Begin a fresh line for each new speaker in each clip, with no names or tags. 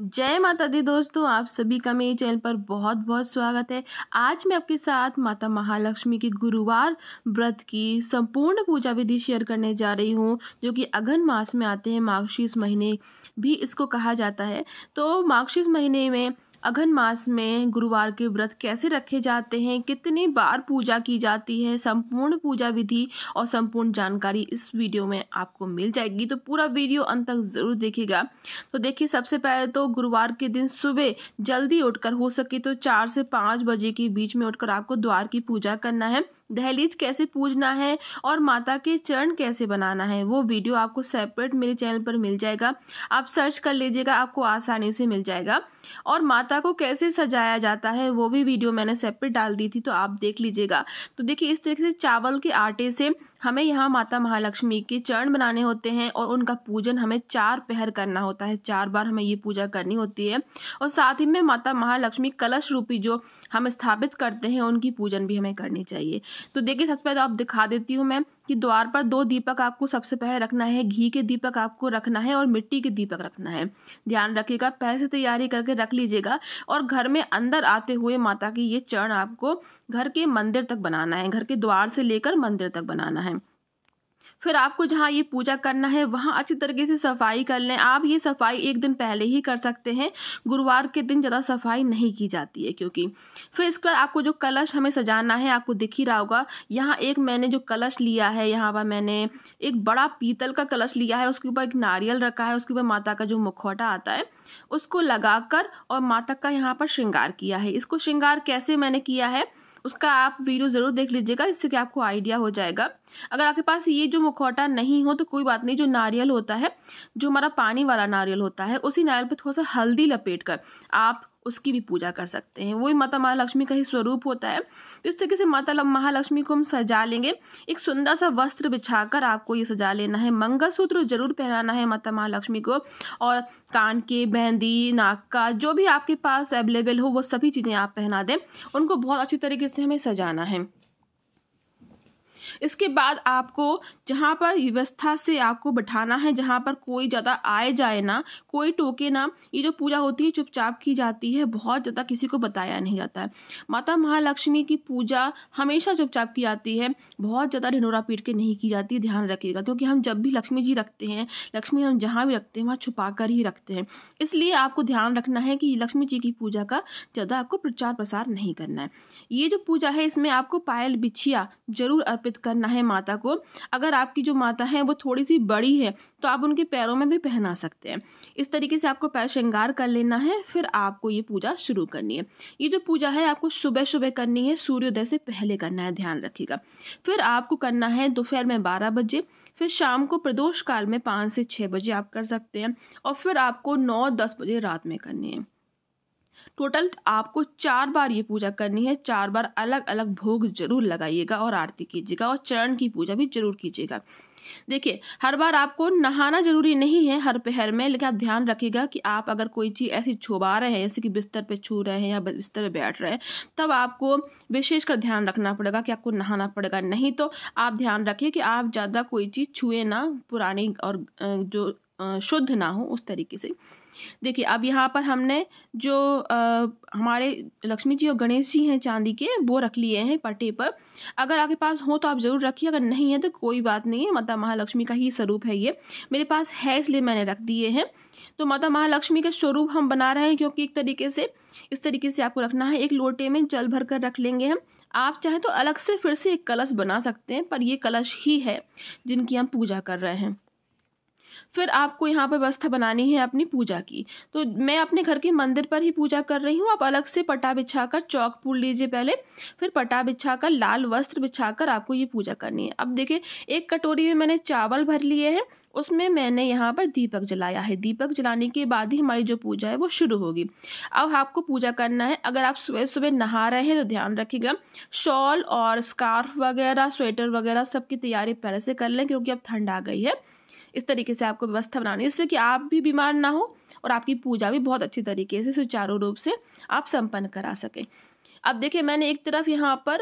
जय माता दी दोस्तों आप सभी का मेरे चैनल पर बहुत बहुत स्वागत है आज मैं आपके साथ माता महालक्ष्मी के गुरुवार व्रत की संपूर्ण पूजा विधि शेयर करने जा रही हूँ जो कि अगन मास में आते हैं मार्गशीर्ष महीने भी इसको कहा जाता है तो मार्गशीर्ष महीने में अघन मास में गुरुवार के व्रत कैसे रखे जाते हैं कितनी बार पूजा की जाती है संपूर्ण पूजा विधि और संपूर्ण जानकारी इस वीडियो में आपको मिल जाएगी तो पूरा वीडियो अंत तक ज़रूर देखिएगा तो देखिए सबसे पहले तो गुरुवार के दिन सुबह जल्दी उठकर हो सके तो चार से पाँच बजे के बीच में उठकर आपको द्वार की पूजा करना है दहलीज कैसे पूजना है और माता के चरण कैसे बनाना है वो वीडियो आपको सेपरेट मेरे चैनल पर मिल जाएगा आप सर्च कर लीजिएगा आपको आसानी से मिल जाएगा और माता को कैसे सजाया जाता है वो भी वीडियो मैंने सेपरेट डाल दी थी तो आप देख लीजिएगा तो देखिए इस तरीके से चावल के आटे से हमें यहाँ माता महालक्ष्मी के चरण बनाने होते हैं और उनका पूजन हमें चार पहर करना होता है चार बार हमें ये पूजा करनी होती है और साथ ही में माता महालक्ष्मी कलश रूपी जो हम स्थापित करते हैं उनकी पूजन भी हमें करनी चाहिए तो देखिए सबसे पहले आप दिखा देती हूँ मैं कि द्वार पर दो दीपक आपको सबसे पहले रखना है घी के दीपक आपको रखना है और मिट्टी के दीपक रखना है ध्यान रखिएगा पहले से तैयारी करके रख लीजिएगा और घर में अंदर आते हुए माता की ये चरण आपको घर के मंदिर तक बनाना है घर के द्वार से लेकर मंदिर तक बनाना है फिर आपको जहाँ ये पूजा करना है वहाँ अच्छी तरीके से सफाई कर लें आप ये सफाई एक दिन पहले ही कर सकते हैं गुरुवार के दिन ज़्यादा सफाई नहीं की जाती है क्योंकि फिर इसके बाद आपको जो कलश हमें सजाना है आपको दिख ही रहा होगा यहाँ एक मैंने जो कलश लिया है यहाँ पर मैंने एक बड़ा पीतल का कलश लिया है उसके ऊपर एक नारियल रखा है उसके ऊपर माता का जो मुखौटा आता है उसको लगाकर और माता का यहाँ पर श्रृंगार किया है इसको श्रृंगार कैसे मैंने किया है उसका आप वीडियो ज़रूर देख लीजिएगा इससे कि आपको आइडिया हो जाएगा अगर आपके पास ये जो मुखौटा नहीं हो तो कोई बात नहीं जो नारियल होता है जो हमारा पानी वाला नारियल होता है उसी नारियल पर थोड़ा सा हल्दी लपेट कर आप उसकी भी पूजा कर सकते हैं वही माता महालक्ष्मी का ही स्वरूप होता है तो इस तरीके से माता महालक्ष्मी को हम सजा लेंगे एक सुंदर सा वस्त्र बिछाकर आपको ये सजा लेना है मंगलसूत्र जरूर पहनाना है माता महालक्ष्मी को और कान के मेहंदी नाक का जो भी आपके पास अवेलेबल हो वो सभी चीज़ें आप पहना दें उनको बहुत अच्छी तरीके से हमें सजाना है इसके बाद आपको जहाँ पर व्यवस्था से आपको बैठाना है जहाँ पर कोई ज़्यादा आए जाए ना कोई टोके ना ये जो पूजा होती है चुपचाप की जाती है बहुत ज़्यादा किसी को बताया नहीं जाता है माता महालक्ष्मी की पूजा हमेशा चुपचाप की जाती है बहुत ज़्यादा ढिनोरा पीट के नहीं की जाती ध्यान रखिएगा क्योंकि हम जब भी लक्ष्मी जी रखते हैं लक्ष्मी हम जहाँ भी रखते हैं वहाँ छुपा कर ही रखते हैं इसलिए आपको ध्यान रखना है कि लक्ष्मी जी की पूजा का ज़्यादा आपको प्रचार प्रसार नहीं करना है ये जो पूजा है इसमें आपको पायल बिछिया जरूर अर्पित करना है माता को अगर आपकी जो माता है वो थोड़ी सी बड़ी है तो आप उनके पैरों में भी पहना सकते हैं इस तरीके से आपको पैर श्रृंगार कर लेना है फिर आपको ये पूजा शुरू करनी है ये जो पूजा है आपको सुबह सुबह करनी है सूर्योदय से पहले करना है ध्यान रखिएगा फिर आपको करना है दोपहर में बारह बजे फिर शाम को प्रदोष काल में पाँच से छः बजे आप कर सकते हैं और फिर आपको नौ दस बजे रात में करनी है टोटल आपको चार बार ये पूजा करनी है चार बार अलग अलग भोग जरूर लगाइएगा और आरती कीजिएगा और चरण की पूजा भी जरूर कीजिएगा देखिए हर बार आपको नहाना जरूरी नहीं है हर पहर में लेकिन आप ध्यान रखिएगा कि आप अगर कोई चीज़ ऐसी छुबा रहे हैं जैसे कि बिस्तर पे छू रहे हैं या बिस्तर पे बैठ रहे हैं तब आपको विशेष कर ध्यान रखना पड़ेगा कि आपको नहाना पड़ेगा नहीं तो आप ध्यान रखिए कि आप ज़्यादा कोई चीज़ छुए ना पुरानी और जो शुद्ध ना हो उस तरीके से देखिए अब यहाँ पर हमने जो आ, हमारे लक्ष्मी जी और गणेश जी हैं चांदी के वो रख लिए हैं पट्टे पर अगर आपके पास हो तो आप ज़रूर रखिए अगर नहीं है तो कोई बात नहीं है माता महालक्ष्मी का ही स्वरूप है ये मेरे पास है इसलिए मैंने रख दिए हैं तो माता महालक्ष्मी का स्वरूप हम बना रहे हैं क्योंकि एक तरीके से इस तरीके से आपको रखना है एक लोटे में जल भर कर रख लेंगे हम आप चाहे तो अलग से फिर से एक कलश बना सकते हैं पर ये कलश ही है जिनकी हम पूजा कर रहे हैं फिर आपको यहाँ पर व्यवस्था बनानी है अपनी पूजा की तो मैं अपने घर के मंदिर पर ही पूजा कर रही हूँ आप अलग से पटा बिछा कर चौक पूल लीजिए पहले फिर पटा बिछा कर लाल वस्त्र बिछा कर आपको ये पूजा करनी है अब देखिए एक कटोरी में मैंने चावल भर लिए हैं उसमें मैंने यहाँ पर दीपक जलाया है दीपक जलाने के बाद ही हमारी जो पूजा है वो शुरू होगी अब आपको पूजा करना है अगर आप सुबह सुबह नहा रहे हैं तो ध्यान रखिएगा शॉल और स्कार्फ वगैरह स्वेटर वगैरह सबकी तैयारी पहले से कर लें क्योंकि अब ठंड आ गई है इस तरीके से आपको व्यवस्था बनानी है जिससे कि आप भी बीमार ना हो और आपकी पूजा भी बहुत अच्छी तरीके से सुचारू रूप से आप संपन्न करा सकें अब देखिए मैंने एक तरफ यहाँ पर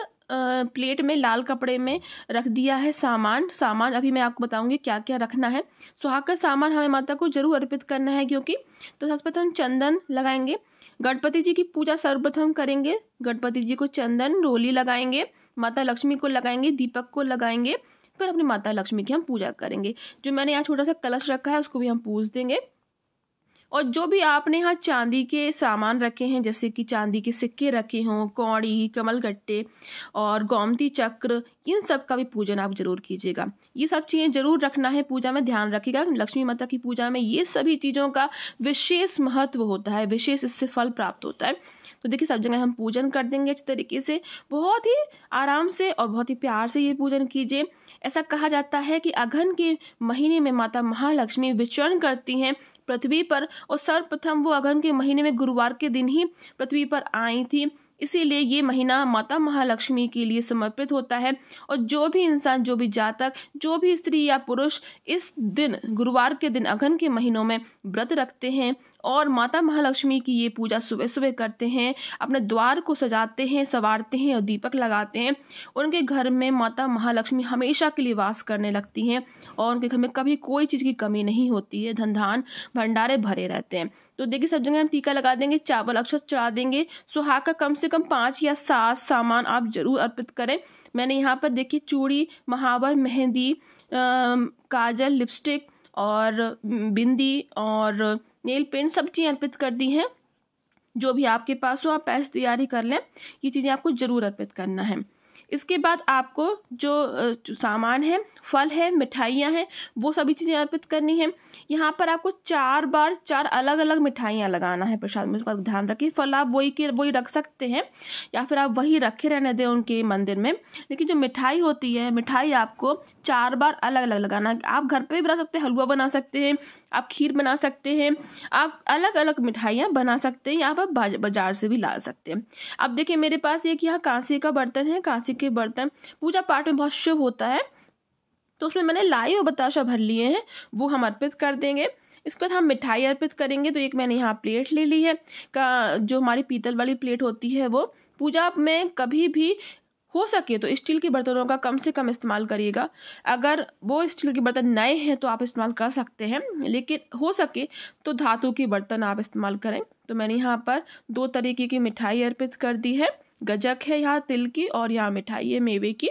प्लेट में लाल कपड़े में रख दिया है सामान सामान अभी मैं आपको बताऊंगी क्या क्या रखना है सुहाग का सामान हमें माता को जरूर अर्पित करना है क्योंकि तो सबसे प्रथम चंदन लगाएंगे गणपति जी की पूजा सर्वप्रथम करेंगे गणपति जी को चंदन रोली लगाएंगे माता लक्ष्मी को लगाएंगे दीपक को लगाएंगे फिर अपनी माता लक्ष्मी की हम पूजा करेंगे जो मैंने यहाँ छोटा सा कलश रखा है उसको भी हम पूज देंगे और जो भी आपने यहाँ चांदी के सामान रखे हैं जैसे कि चांदी के सिक्के रखे हों कौड़ी कमलगट्टे और गोमती चक्र इन सब का भी पूजन आप जरूर कीजिएगा ये सब चीज़ें जरूर रखना है पूजा में ध्यान रखिएगा लक्ष्मी माता की पूजा में ये सभी चीज़ों का विशेष महत्व होता है विशेष इससे फल प्राप्त होता है तो देखिए सब जगह हम पूजन कर देंगे अच्छे तरीके से बहुत ही आराम से और बहुत ही प्यार से ये पूजन कीजिए ऐसा कहा जाता है कि अघन के महीने में माता महालक्ष्मी विचरण करती हैं पृथ्वी पर और सर्वप्रथम वो अगहन के महीने में गुरुवार के दिन ही पृथ्वी पर आई थी इसीलिए ये महीना माता महालक्ष्मी के लिए समर्पित होता है और जो भी इंसान जो भी जातक जो भी स्त्री या पुरुष इस दिन गुरुवार के दिन अगन के महीनों में व्रत रखते हैं और माता महालक्ष्मी की ये पूजा सुबह सुबह करते हैं अपने द्वार को सजाते हैं संवारते हैं और दीपक लगाते हैं उनके घर में माता महालक्ष्मी हमेशा के लिए वास करने लगती हैं और उनके घर में कभी कोई चीज़ की कमी नहीं होती है धन धान भंडारे भरे रहते हैं तो देखिए सब जगह हम टीका लगा देंगे चावल अक्षत चढ़ा देंगे सुहाग कम से कम पाँच या सात सामान आप जरूर अर्पित करें मैंने यहाँ पर देखिए चूड़ी महावर मेहंदी काजल लिपस्टिक और बिंदी और नेल पेंट सब चीज़ें अर्पित कर दी हैं जो भी आपके पास हो आप ऐसी तैयारी कर लें ये चीज़ें आपको ज़रूर अर्पित करना है इसके बाद आपको जो सामान है फल है मिठाइयाँ हैं वो सभी चीज़ें अर्पित करनी है यहाँ पर आपको चार बार चार अलग अलग मिठाइयाँ लगाना है प्रसाद में उसका ध्यान रखिए फल आप वही के वही रख सकते हैं या फिर आप वही रखे रहने दें उनके मंदिर में लेकिन जो मिठाई होती है मिठाई आपको चार बार अलग अलग लगाना आप घर पर भी बना सकते हैं हलवा बना सकते हैं आप खीर बना सकते हैं आप अलग अलग मिठाइयाँ बना सकते हैं या आप बाजार से भी ला सकते हैं अब देखिए मेरे पास एक यहाँ कांसे का बर्तन है कांसे के बर्तन पूजा पाठ में बहुत शुभ होता है तो उसमें मैंने लाई और बताशा भर लिए हैं वो हम अर्पित कर देंगे इसके बाद हम मिठाई अर्पित करेंगे तो एक मैंने यहाँ प्लेट ले ली है का जो हमारी पीतल वाली प्लेट होती है वो पूजा में कभी भी हो सके तो स्टील के बर्तनों का कम से कम इस्तेमाल करिएगा अगर वो स्टील के बर्तन नए हैं तो आप इस्तेमाल कर सकते हैं लेकिन हो सके तो धातु के बर्तन आप इस्तेमाल करें तो मैंने यहाँ पर दो तरीके की मिठाई अर्पित कर दी है गजक है यहाँ तिल की और यहाँ मिठाई है मेवे की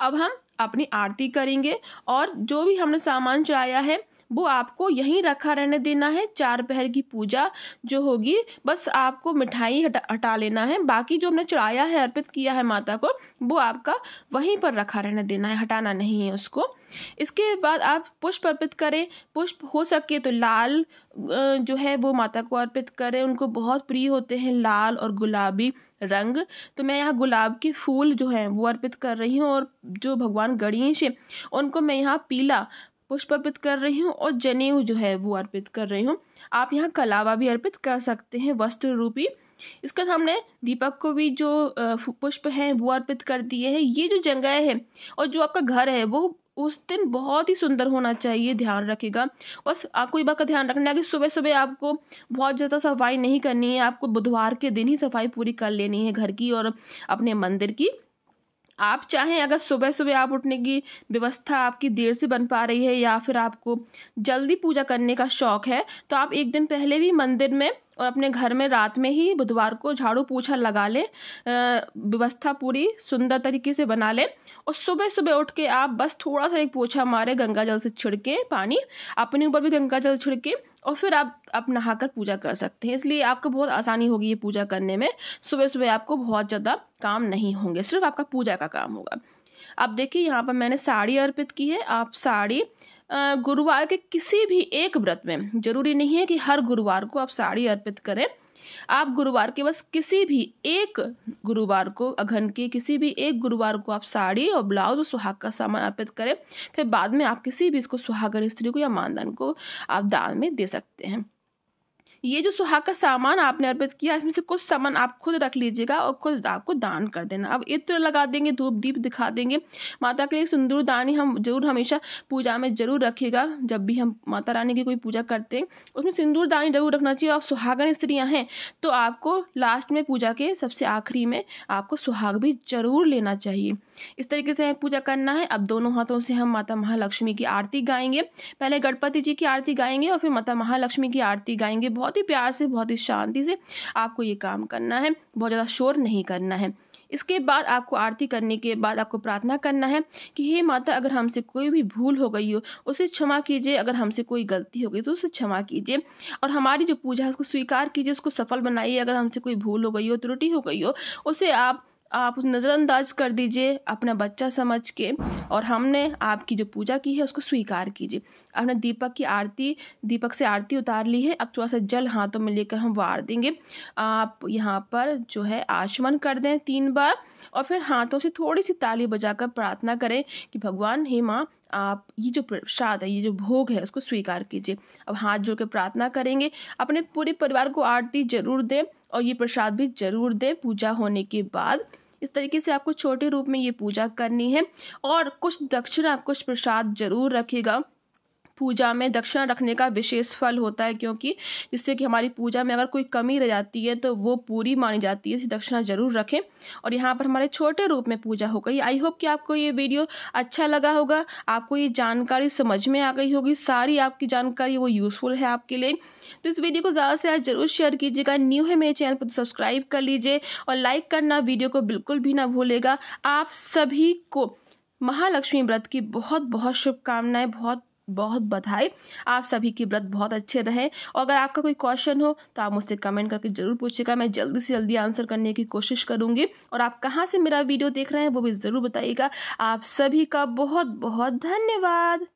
अब हम अपनी आरती करेंगे और जो भी हमने सामान चढ़ाया है वो आपको यहीं रखा रहने देना है चार पहर की पूजा जो होगी बस आपको मिठाई हटा हटा लेना है बाकी जो हमने चढ़ाया है अर्पित किया है माता को वो आपका वहीं पर रखा रहने देना है हटाना नहीं है उसको इसके बाद आप पुष्प अर्पित करें पुष्प हो सके तो लाल जो है वो माता को अर्पित करें उनको बहुत प्रिय होते हैं लाल और गुलाबी रंग तो मैं यहाँ गुलाब के फूल जो हैं वो अर्पित कर रही हूँ और जो भगवान गणेश हैं उनको मैं यहाँ पीला पुष्प अर्पित कर रही हूँ और जनेऊ जो है वो अर्पित कर रही हूँ आप यहाँ कलावा भी अर्पित कर सकते हैं वस्त्र रूपी इसके साथ हमने दीपक को भी जो पुष्प हैं वो अर्पित कर दिए हैं ये जो जगह है और जो आपका घर है वो उस दिन बहुत ही सुंदर होना चाहिए ध्यान रखेगा बस आपको ये बात का ध्यान रखना है कि सुबह सुबह आपको बहुत ज़्यादा सफाई नहीं करनी है आपको बुधवार के दिन ही सफाई पूरी कर लेनी है घर की और अपने मंदिर की आप चाहें अगर सुबह सुबह आप उठने की व्यवस्था आपकी देर से बन पा रही है या फिर आपको जल्दी पूजा करने का शौक़ है तो आप एक दिन पहले भी मंदिर में और अपने घर में रात में ही बुधवार को झाड़ू पोछा लगा लें व्यवस्था पूरी सुंदर तरीके से बना लें और सुबह सुबह उठ के आप बस थोड़ा सा एक पोछा मारे गंगा जल से छिड़के पानी अपने ऊपर भी गंगा जल छिड़के और फिर आप आप नहाकर पूजा कर सकते हैं इसलिए आपको बहुत आसानी होगी ये पूजा करने में सुबह सुबह आपको बहुत ज़्यादा काम नहीं होंगे सिर्फ आपका पूजा का काम होगा अब देखिए यहाँ पर मैंने साड़ी अर्पित की है आप साड़ी गुरुवार के किसी भी एक व्रत में ज़रूरी नहीं है कि हर गुरुवार को आप साड़ी अर्पित करें आप गुरुवार के बस किसी भी एक गुरुवार को अघन के किसी भी एक गुरुवार को आप साड़ी और ब्लाउज और सुहाग का सामान अर्पित करें फिर बाद में आप किसी भी इसको सुहागर स्त्री को या मानदान को आप दान में दे सकते हैं ये जो सुहाग का सामान आपने अर्पित किया इसमें से कुछ सामान आप खुद रख लीजिएगा और खुद आपको दान कर देना अब इत्र लगा देंगे धूप दीप दिखा देंगे माता के लिए सिंदूर दानी हम जरूर हमेशा पूजा में जरूर रखिएगा जब भी हम माता रानी की कोई पूजा करते हैं उसमें सिंदूर दानी जरूर रखना चाहिए और सुहागन स्त्रियाँ हैं तो आपको लास्ट में पूजा के सबसे आखिरी में आपको सुहाग भी जरूर लेना चाहिए इस तरीके से हमें पूजा करना है अब दोनों हाथों से हम माता महालक्ष्मी की आरती गाएंगे पहले गणपति जी की आरती गाएंगे और फिर माता महालक्ष्मी की आरती गाएंगे बहुत बहुत ही प्यार से बहुत ही शांति से आपको ये काम करना है बहुत ज़्यादा शोर नहीं करना है इसके बाद आपको आरती करने के बाद आपको प्रार्थना करना है कि हे माता अगर हमसे कोई भी भूल हो गई हो उसे क्षमा कीजिए अगर हमसे कोई गलती हो गई तो उसे क्षमा कीजिए और हमारी जो पूजा है उसको स्वीकार कीजिए उसको सफल बनाइए अगर हमसे कोई भूल हो गई हो त्रुटि हो गई हो उसे आप आप नज़रअंदाज कर दीजिए अपना बच्चा समझ के और हमने आपकी जो पूजा की है उसको स्वीकार कीजिए अपने दीपक की आरती दीपक से आरती उतार ली है अब थोड़ा सा जल हाथों में लेकर हम वार देंगे आप यहाँ पर जो है आचमन कर दें तीन बार और फिर हाथों से थोड़ी सी ताली बजाकर प्रार्थना करें कि भगवान हे माँ आप ये जो प्रसाद है ये जो भोग है उसको स्वीकार कीजिए अब हाथ जोड़ के प्रार्थना करेंगे अपने पूरे परिवार को आरती जरूर दें और ये प्रसाद भी ज़रूर दें पूजा होने के बाद इस तरीके से आपको छोटे रूप में ये पूजा करनी है और कुछ दक्षिणा कुछ प्रसाद जरूर रखेगा पूजा में दक्षिणा रखने का विशेष फल होता है क्योंकि जिससे कि हमारी पूजा में अगर कोई कमी रह जाती है तो वो पूरी मानी जाती है दक्षिणा ज़रूर रखें और यहाँ पर हमारे छोटे रूप में पूजा हो गई आई होप कि आपको ये वीडियो अच्छा लगा होगा आपको ये जानकारी समझ में आ गई होगी सारी आपकी जानकारी वो यूज़फुल है आपके लिए तो इस वीडियो को ज़्यादा से ज़्यादा जरूर शेयर कीजिएगा न्यू है मेरे चैनल पर तो सब्सक्राइब कर लीजिए और लाइक करना वीडियो को बिल्कुल भी ना भूलेगा आप सभी को महालक्ष्मी व्रत की बहुत बहुत शुभकामनाएं बहुत बहुत बधाई आप सभी की व्रत बहुत अच्छे रहे और अगर आपका कोई क्वेश्चन हो तो आप मुझसे कमेंट करके जरूर पूछिएगा मैं जल्दी से जल्दी आंसर करने की कोशिश करूंगी और आप कहाँ से मेरा वीडियो देख रहे हैं वो भी ज़रूर बताइएगा आप सभी का बहुत बहुत धन्यवाद